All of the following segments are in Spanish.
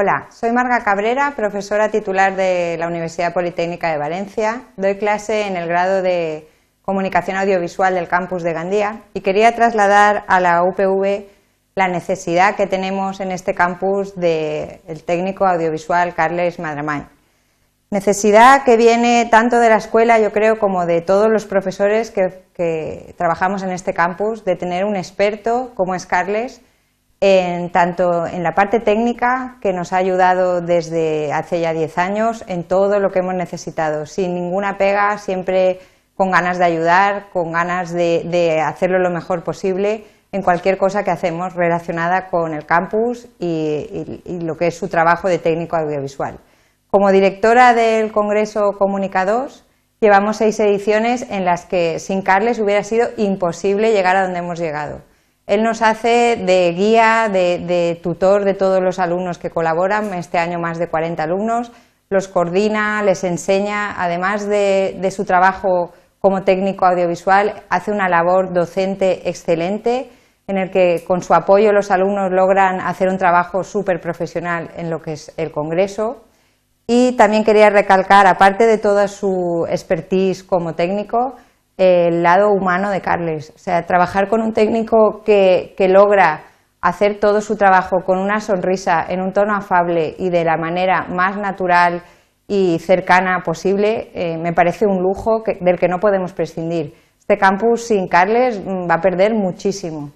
Hola, soy Marga Cabrera, profesora titular de la Universidad Politécnica de Valencia. Doy clase en el grado de Comunicación Audiovisual del campus de Gandía y quería trasladar a la UPV la necesidad que tenemos en este campus del técnico audiovisual Carles Madramay. Necesidad que viene tanto de la escuela, yo creo, como de todos los profesores que trabajamos en este campus, de tener un experto como es Carles en, tanto en la parte técnica, que nos ha ayudado desde hace ya 10 años, en todo lo que hemos necesitado, sin ninguna pega, siempre con ganas de ayudar, con ganas de, hacerlo lo mejor posible en cualquier cosa que hacemos relacionada con el campus y, lo que es su trabajo de técnico audiovisual. Como directora del Congreso Comunica llevamos seis ediciones en las que sin Carles hubiera sido imposible llegar a donde hemos llegado. Él nos hace de guía, de, tutor de todos los alumnos que colaboran, este año más de 40 alumnos, los coordina, les enseña, además de, su trabajo como técnico audiovisual, hace una labor docente excelente en el que con su apoyo los alumnos logran hacer un trabajo súper profesional en lo que es el Congreso. Y también quería recalcar, aparte de toda su expertise como técnico, el lado humano de Carles. O sea, trabajar con un técnico que, logra hacer todo su trabajo con una sonrisa, en un tono afable y de la manera más natural y cercana posible, eh, me parece un lujo del que no podemos prescindir. Este campus sin Carles mm, va a perder muchísimo.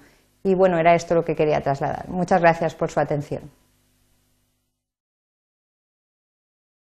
Y bueno, era esto lo que quería trasladar. Muchas gracias por su atención.